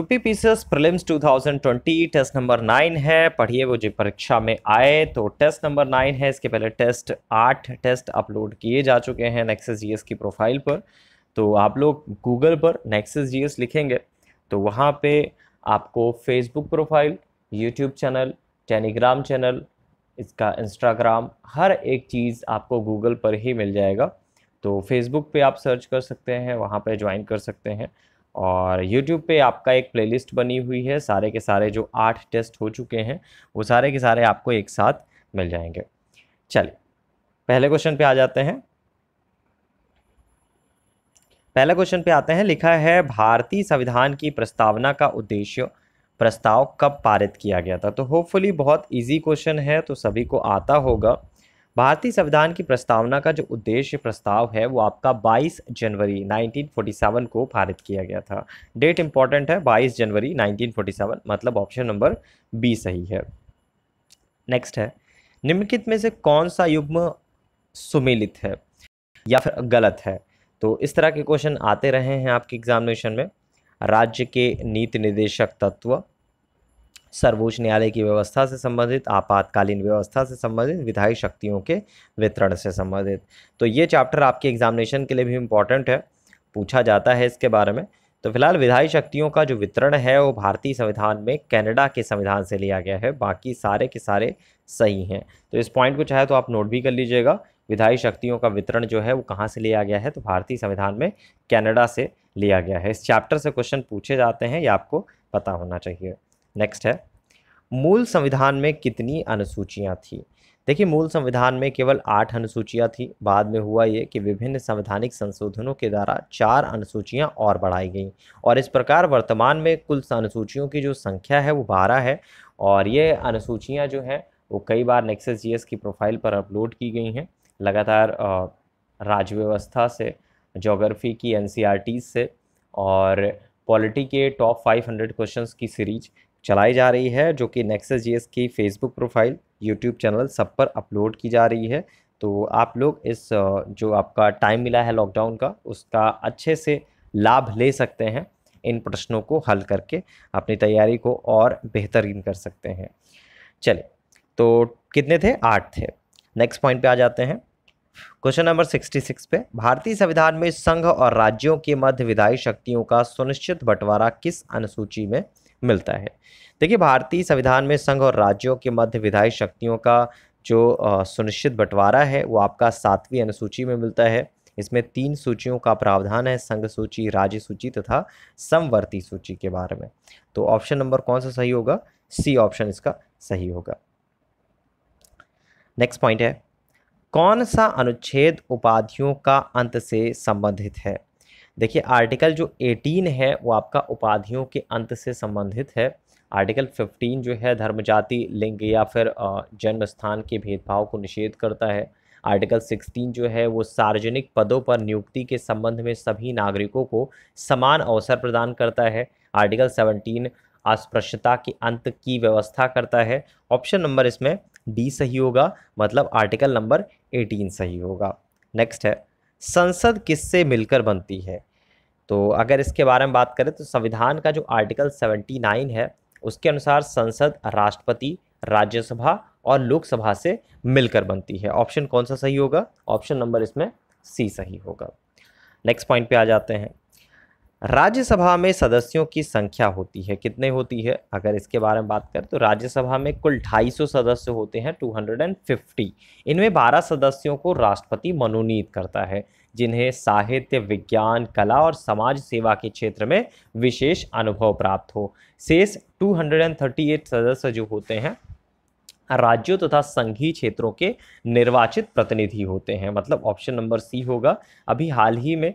fifty pieces prelims 2020 test number nine है पढ़िए वो जो परीक्षा में आए तो टेस्ट नंबर नाइन है इसके पहले टेस्ट आठ टेस्ट अपलोड किए जा चुके हैं नेक्सेस जी की प्रोफाइल पर तो आप लोग गूगल पर नेक्सेस जी लिखेंगे तो वहाँ पे आपको Facebook profile YouTube channel Telegram channel इसका इंस्टाग्राम हर एक चीज़ आपको गूगल पर ही मिल जाएगा तो फेसबुक पे आप सर्च कर सकते हैं वहाँ पे ज्वाइन कर सकते हैं और YouTube पे आपका एक प्लेलिस्ट बनी हुई है सारे के सारे जो आठ टेस्ट हो चुके हैं वो सारे के सारे आपको एक साथ मिल जाएंगे चलिए पहले क्वेश्चन पे आ जाते हैं पहला क्वेश्चन पे आते हैं लिखा है भारतीय संविधान की प्रस्तावना का उद्देश्य प्रस्ताव कब पारित किया गया था तो होपफुली बहुत इजी क्वेश्चन है तो सभी को आता होगा भारतीय संविधान की प्रस्तावना का जो उद्देश्य प्रस्ताव है वो आपका 22 जनवरी 1947 को पारित किया गया था डेट इंपॉर्टेंट है 22 जनवरी 1947 मतलब ऑप्शन नंबर बी सही है नेक्स्ट है निम्नलिखित में से कौन सा युग्म सुमिलित है या फिर गलत है तो इस तरह के क्वेश्चन आते रहे हैं आपके एग्जामिनेशन में राज्य के नीति निर्देशक तत्व सर्वोच्च न्यायालय की व्यवस्था से संबंधित आपातकालीन व्यवस्था से संबंधित विधायी शक्तियों के वितरण से संबंधित तो ये चैप्टर आपके एग्जामिनेशन के लिए भी इम्पॉर्टेंट है पूछा जाता है इसके बारे में तो फिलहाल विधायी शक्तियों का जो वितरण है वो भारतीय संविधान में कनाडा के संविधान से लिया गया है बाकी सारे के सारे सही हैं तो इस पॉइंट को चाहे तो आप नोट भी कर लीजिएगा विधायी शक्तियों का वितरण जो है वो कहाँ से लिया गया है तो भारतीय संविधान में कनाडा से लिया गया है इस चैप्टर से क्वेश्चन पूछे जाते हैं ये आपको पता होना चाहिए नेक्स्ट है मूल संविधान में कितनी अनुसूचियाँ थी देखिए मूल संविधान में केवल आठ अनुसूचियाँ थी बाद में हुआ ये कि विभिन्न संवैधानिक संशोधनों के द्वारा चार अनुसूचियाँ और बढ़ाई गई और इस प्रकार वर्तमान में कुल अनुसूचियों की जो संख्या है वो बारह है और ये अनुसूचियाँ जो हैं वो कई बार नेक्सेस जी की प्रोफाइल पर अपलोड की गई हैं लगातार राज्य व्यवस्था से जोग्राफ़ी की एन से और पॉलिटी के टॉप 500 क्वेश्चंस की सीरीज चलाई जा रही है जो कि नेक्सस जीएस की फेसबुक प्रोफाइल यूट्यूब चैनल सब पर अपलोड की जा रही है तो आप लोग इस जो आपका टाइम मिला है लॉकडाउन का उसका अच्छे से लाभ ले सकते हैं इन प्रश्नों को हल करके अपनी तैयारी को और बेहतरीन कर सकते हैं चलिए तो कितने थे आठ थे नेक्स्ट पॉइंट पे आ जाते हैं क्वेश्चन नंबर सिक्सटी सिक्स पे भारतीय संविधान में संघ और राज्यों के मध्य विधायी शक्तियों का सुनिश्चित बंटवारा किस अनुसूची में मिलता है देखिए भारतीय संविधान में संघ और राज्यों के मध्य विधायी शक्तियों का जो सुनिश्चित बंटवारा है वो आपका सातवीं अनुसूची में मिलता है इसमें तीन सूचियों का प्रावधान है संघ सूची राज्य सूची तथा समवर्ती सूची के बारे में तो ऑप्शन नंबर कौन सा सही होगा सी ऑप्शन इसका सही होगा नेक्स्ट पॉइंट है कौन सा अनुच्छेद उपाधियों का अंत से संबंधित है देखिए आर्टिकल जो 18 है वो आपका उपाधियों के अंत से संबंधित है आर्टिकल 15 जो है धर्म जाति लिंग या फिर जन्म स्थान के भेदभाव को निषेध करता है आर्टिकल 16 जो है वो सार्वजनिक पदों पर नियुक्ति के संबंध में सभी नागरिकों को समान अवसर प्रदान करता है आर्टिकल 17 अस्पृश्यता के अंत की व्यवस्था करता है ऑप्शन नंबर इसमें डी सही होगा मतलब आर्टिकल नंबर 18 सही होगा नेक्स्ट है संसद किससे मिलकर बनती है तो अगर इसके बारे में बात करें तो संविधान का जो आर्टिकल 79 है उसके अनुसार संसद राष्ट्रपति राज्यसभा और लोकसभा से मिलकर बनती है ऑप्शन कौन सा सही होगा ऑप्शन नंबर इसमें सी सही होगा नेक्स्ट पॉइंट पे आ जाते हैं राज्यसभा में सदस्यों की संख्या होती है कितने होती है अगर इसके बारे में बात करें तो राज्यसभा में कुल 250 सदस्य होते हैं 250 इनमें 12 सदस्यों को राष्ट्रपति मनोनीत करता है जिन्हें साहित्य विज्ञान कला और समाज सेवा के क्षेत्र में विशेष अनुभव प्राप्त हो शेष 238 सदस्य जो होते हैं राज्यों तथा संघीय क्षेत्रों के निर्वाचित प्रतिनिधि होते हैं मतलब ऑप्शन नंबर सी होगा अभी हाल ही में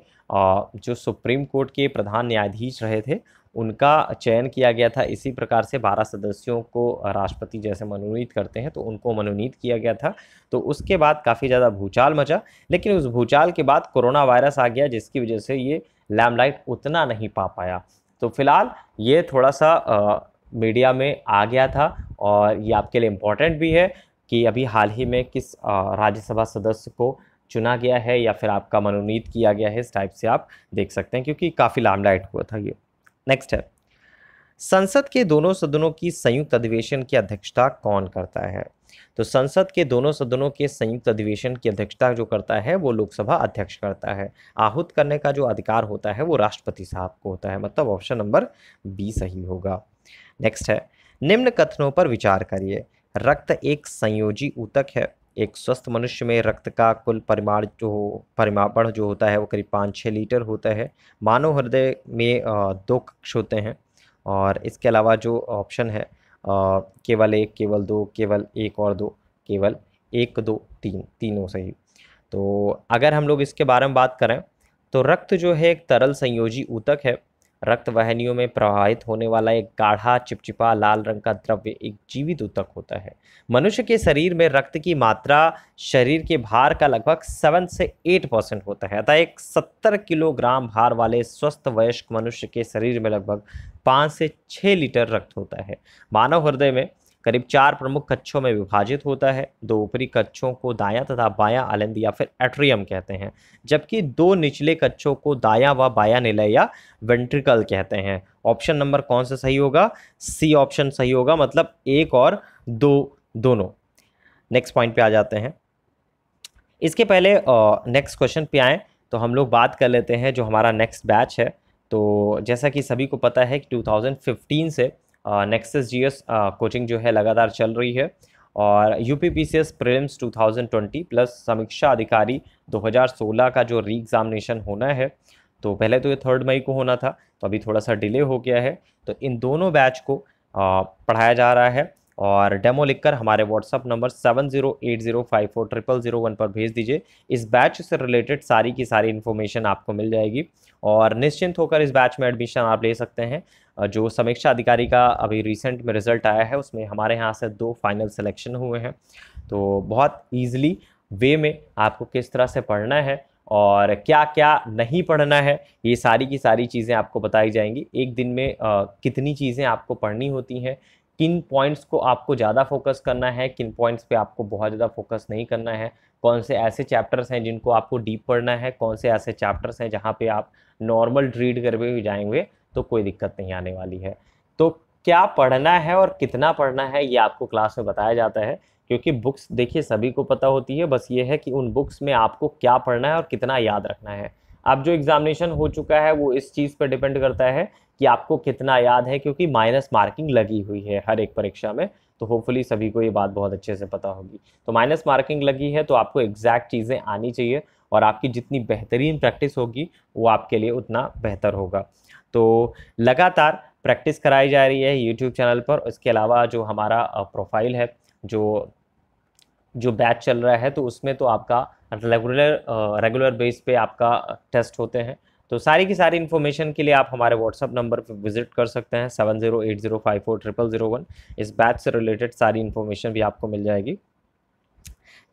जो सुप्रीम कोर्ट के प्रधान न्यायाधीश रहे थे उनका चयन किया गया था इसी प्रकार से बारह सदस्यों को राष्ट्रपति जैसे मनोनीत करते हैं तो उनको मनोनीत किया गया था तो उसके बाद काफ़ी ज़्यादा भूचाल मचा लेकिन उस भूचाल के बाद कोरोना वायरस आ गया जिसकी वजह से ये लैमलाइट उतना नहीं पा पाया तो फिलहाल ये थोड़ा सा आ, मीडिया में आ गया था और ये आपके लिए इम्पोर्टेंट भी है कि अभी हाल ही में किस राज्यसभा सदस्य को चुना गया है या फिर आपका मनोनीत किया गया है इस टाइप से आप देख सकते हैं क्योंकि काफ़ी लैमलाइट हुआ था ये नेक्स्ट है संसद के दोनों सदनों की संयुक्त अधिवेशन की अध्यक्षता कौन करता है तो संसद के दोनों सदनों के संयुक्त अधिवेशन की अध्यक्षता जो करता है वो लोकसभा अध्यक्ष करता है आहूत करने का जो अधिकार होता है वो राष्ट्रपति साहब को होता है मतलब ऑप्शन नंबर बी सही होगा नेक्स्ट है निम्न कथनों पर विचार करिए रक्त एक संयोजी ऊतक है एक स्वस्थ मनुष्य में रक्त का कुल परिमाण जो हो परिमापण जो होता है वो करीब पाँच छः लीटर होता है मानव हृदय में दो कक्ष होते हैं और इसके अलावा जो ऑप्शन है केवल एक केवल दो केवल एक और दो केवल एक दो तीन तीनों सही तो अगर हम लोग इसके बारे में बात करें तो रक्त जो है एक तरल संयोजी ऊतक है रक्त वहनियों में प्रवाहित होने वाला एक गाढ़ा चिपचिपा लाल रंग का द्रव्य एक जीवित ऊतक होता है मनुष्य के शरीर में रक्त की मात्रा शरीर के भार का लगभग सेवन से एट परसेंट होता है अतः एक सत्तर किलोग्राम भार वाले स्वस्थ वयस्क मनुष्य के शरीर में लगभग पाँच से छः लीटर रक्त होता है मानव हृदय में करीब चार प्रमुख कच्छों में विभाजित होता है दो ऊपरी कच्छों को दायां तथा बायां आलंद या फिर एट्रियम कहते हैं जबकि दो निचले कच्छों को दायां व बायां निलय या वेंट्रिकल कहते हैं ऑप्शन नंबर कौन सा सही होगा सी ऑप्शन सही होगा मतलब एक और दो दोनों नेक्स्ट पॉइंट पे आ जाते हैं इसके पहले नेक्स्ट क्वेश्चन पे आएँ तो हम लोग बात कर लेते हैं जो हमारा नेक्स्ट बैच है तो जैसा कि सभी को पता है कि 2015 से नेक्सेस जीएस कोचिंग जो है लगातार चल रही है और U P P C S prelims two thousand twenty plus समीक्षा अधिकारी दो हज़ार सोलह का जो री एग्ज़ामिनेशन होना है तो पहले तो ये थर्ड मई को होना था तो अभी थोड़ा सा डिले हो गया है तो इन दोनों बैच को पढ़ाया जा रहा है और डेमो लिखकर हमारे WhatsApp number seven zero eight zero five four triple zero one पर भेज दीजिए इस बैच से रिलेटेड सारी की सारी इन्फॉर्मेशन आपको मिल जाएगी और निश्चिंत होकर इस बैच में एडमिशन आप ले सकते हैं जो समीक्षा अधिकारी का अभी रिसेंट में रिजल्ट आया है उसमें हमारे यहाँ से दो फाइनल सिलेक्शन हुए हैं तो बहुत ईजिली वे में आपको किस तरह से पढ़ना है और क्या क्या नहीं पढ़ना है ये सारी की सारी चीज़ें आपको बताई जाएंगी एक दिन में आ, कितनी चीज़ें आपको पढ़नी होती हैं किन पॉइंट्स को आपको ज़्यादा फोकस करना है किन पॉइंट्स पे आपको बहुत ज़्यादा फोकस नहीं करना है कौन से ऐसे चैप्टर्स हैं जिनको आपको डीप पढ़ना है कौन से ऐसे चैप्टर्स हैं जहाँ पे आप नॉर्मल रीड करके भी जाएंगे तो कोई दिक्कत नहीं आने वाली है तो क्या पढ़ना है और कितना पढ़ना है ये आपको क्लास में बताया जाता है क्योंकि बुक्स देखिए सभी को पता होती है बस ये है कि उन बुक्स में आपको क्या पढ़ना है और कितना याद रखना है अब जो एग्ज़ामिनेशन हो चुका है वो इस चीज़ पर डिपेंड करता है कि आपको कितना याद है क्योंकि माइनस मार्किंग लगी हुई है हर एक परीक्षा में तो होपफुली सभी को ये बात बहुत अच्छे से पता होगी तो माइनस मार्किंग लगी है तो आपको एग्जैक्ट चीज़ें आनी चाहिए और आपकी जितनी बेहतरीन प्रैक्टिस होगी वो आपके लिए उतना बेहतर होगा तो लगातार प्रैक्टिस कराई जा रही है यूट्यूब चैनल पर इसके अलावा जो हमारा प्रोफाइल है जो जो बैच चल रहा है तो उसमें तो आपका रेगुलर रेगुलर बेस पे आपका टेस्ट होते हैं तो सारी की सारी इन्फॉर्मेशन के लिए आप हमारे व्हाट्सअप नंबर पर विजिट कर सकते हैं seven zero eight zero five four triple zero one इस बैच से रिलेटेड सारी इन्फॉर्मेशन भी आपको मिल जाएगी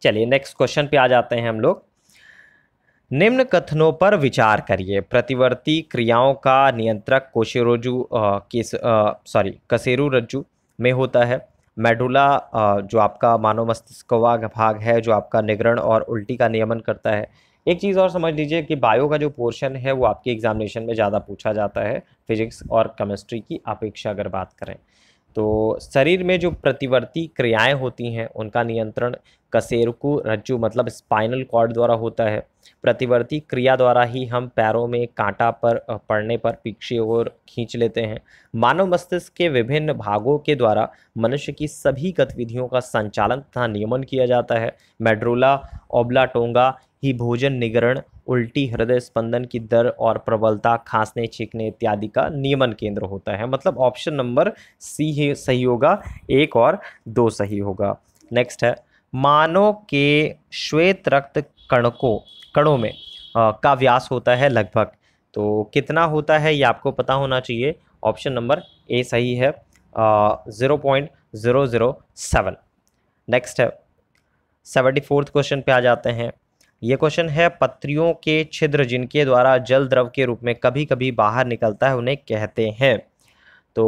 चलिए नेक्स्ट क्वेश्चन पे आ जाते हैं हम लोग निम्न कथनों पर विचार करिए प्रतिवर्ती क्रियाओं का नियंत्रक कोशेरोजु केस सॉरी कसेरु रज्जु में होता है मेडुला जो आपका मानव मस्तिष्क भाग है जो आपका निगरण और उल्टी का नियमन करता है एक चीज़ और समझ लीजिए कि बायो का जो पोर्शन है वो आपके एग्जामिनेशन में ज़्यादा पूछा जाता है फिजिक्स और केमिस्ट्री की अपेक्षा अगर बात करें तो शरीर में जो प्रतिवर्ती क्रियाएं होती हैं उनका नियंत्रण कसेरुकु रज्जु मतलब स्पाइनल कॉर्ड द्वारा होता है प्रतिवर्ती क्रिया द्वारा ही हम पैरों में कांटा पर पड़ने पर पीछे और खींच लेते हैं मानव मस्तिष्क के विभिन्न भागों के द्वारा मनुष्य की सभी गतिविधियों का संचालन तथा नियमन किया जाता है मेड्रोला ओबला टोंगा ही भोजन निगरण उल्टी हृदय स्पंदन की दर और प्रबलता खांसने छींकने इत्यादि का नियमन केंद्र होता है मतलब ऑप्शन नंबर सी ही सही होगा एक और दो सही होगा नेक्स्ट है मानव के श्वेत रक्त कणकों कणों में आ, का व्यास होता है लगभग तो कितना होता है ये आपको पता होना चाहिए ऑप्शन नंबर ए सही है zero point zero zero seven next है सेवेंटी फोर्थ क्वेश्चन पे आ जाते हैं ये क्वेश्चन है पत्रियों के छिद्र जिनके द्वारा जल द्रव के रूप में कभी कभी बाहर निकलता है उन्हें कहते हैं तो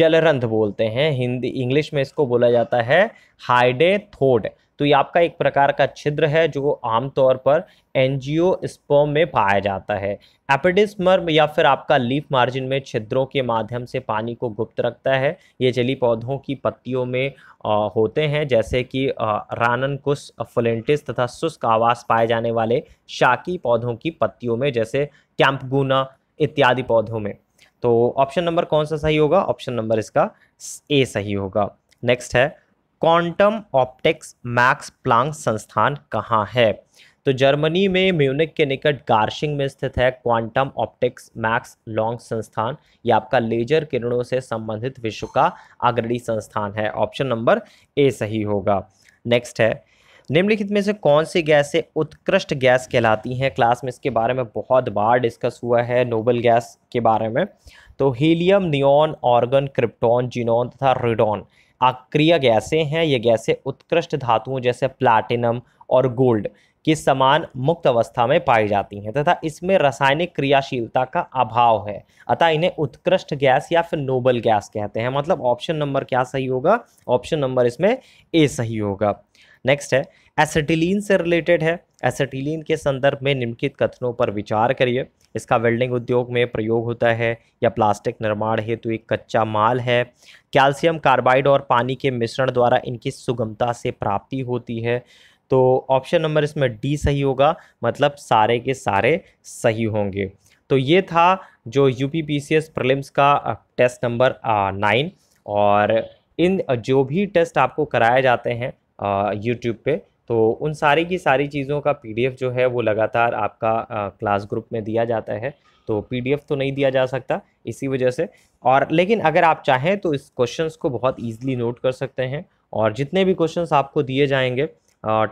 जलरंध बोलते हैं हिंदी इंग्लिश में इसको बोला जाता है हाइडे थोड तो ये आपका एक प्रकार का छिद्र है जो आमतौर पर एनजीओ स्पर्म में पाया जाता है एपिडिस्मर्म या फिर आपका लीफ मार्जिन में छिद्रों के माध्यम से पानी को गुप्त रखता है ये जली पौधों की पत्तियों में आ, होते हैं जैसे कि रानन कुश फुलेंटिस तथा शुष्क आवास पाए जाने वाले शाकी पौधों की पत्तियों में जैसे कैंपगुना इत्यादि पौधों में तो ऑप्शन नंबर कौन सा सही होगा ऑप्शन नंबर इसका ए सही होगा नेक्स्ट है क्वांटम ऑप्टिक्स मैक्स प्लांक संस्थान कहाँ है तो जर्मनी में म्यूनिक के निकट गार्शिंग में स्थित है क्वांटम ऑप्टिक्स मैक्स लॉन्ग संस्थान ये आपका लेजर किरणों से संबंधित विश्व का अग्रणी संस्थान है ऑप्शन नंबर ए सही होगा नेक्स्ट है निम्नलिखित में से कौन सी गैसें उत्कृष्ट गैस कहलाती हैं क्लास में इसके बारे में बहुत बार डिस्कस हुआ है नोबल गैस के बारे में तो helium neon argon krypton xenon तथा रिडॉन अक्रिय गैसें हैं ये गैसें उत्कृष्ट धातुओं जैसे प्लाटिनम और गोल्ड के समान मुक्त अवस्था में पाई जाती हैं तथा इसमें रासायनिक क्रियाशीलता का अभाव है अतः इन्हें उत्कृष्ट गैस या फिर नोबल गैस कहते हैं मतलब ऑप्शन नंबर क्या सही होगा ऑप्शन नंबर इसमें ए सही होगा नेक्स्ट है एसेटिलीन से रिलेटेड है एसेटिलीन के संदर्भ में निम्नलिखित कथनों पर विचार करिए इसका वेल्डिंग उद्योग में प्रयोग होता है या प्लास्टिक निर्माण हेतु एक कच्चा माल है कैल्शियम कार्बाइड और पानी के मिश्रण द्वारा इनकी सुगमता से प्राप्ति होती है तो ऑप्शन नंबर इसमें डी सही होगा मतलब सारे के सारे सही होंगे तो ये था जो U P P C S का टेस्ट नंबर नाइन और इन जो भी टेस्ट आपको कराए जाते हैं यूट्यूब पे तो उन सारी की सारी चीज़ों का पीडीएफ जो है वो लगातार आपका क्लास ग्रुप में दिया जाता है तो पीडीएफ तो नहीं दिया जा सकता इसी वजह से और लेकिन अगर आप चाहें तो इस क्वेश्चंस को बहुत ईजिली नोट कर सकते हैं और जितने भी क्वेश्चंस आपको दिए जाएंगे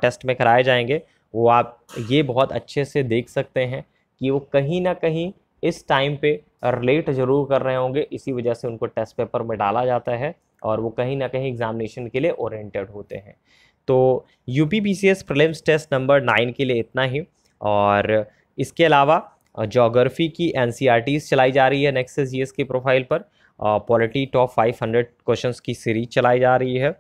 टेस्ट में कराए जाएंगे वो आप ये बहुत अच्छे से देख सकते हैं कि वो कहीं ना कहीं इस टाइम पे रिलेट जरूर कर रहे होंगे इसी वजह से उनको टेस्ट पेपर में डाला जाता है और वो कहीं ना कहीं एग्जामिनेशन के लिए ओरिएंटेड होते हैं तो U P P C S prelims test number nine के लिए इतना ही और इसके अलावा जोग्राफ़ी की एन सी आर टीज़ चलाई जा रही है नेक्स्ट जी एस की प्रोफाइल पर polity top five hundred question की सीरीज चलाई जा रही है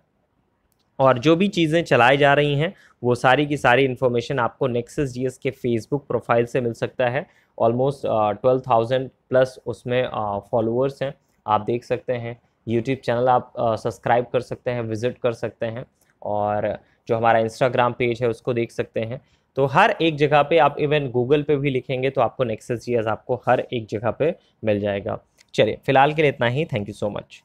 और जो भी चीज़ें चलाई जा रही हैं वो सारी की सारी इन्फॉर्मेशन आपको नेक्सेस जी के फेसबुक प्रोफाइल से मिल सकता है ऑलमोस्ट ट्वेल्व थाउजेंड प्लस उसमें फॉलोअर्स हैं आप देख सकते हैं यूट्यूब चैनल आप सब्सक्राइब कर सकते हैं विज़िट कर सकते हैं और जो हमारा इंस्टाग्राम पेज है उसको देख सकते हैं तो हर एक जगह पे आप इवन गूगल पे भी लिखेंगे तो आपको नेक्सेस जी आपको हर एक जगह पे मिल जाएगा चलिए फिलहाल के लिए इतना ही थैंक यू सो मच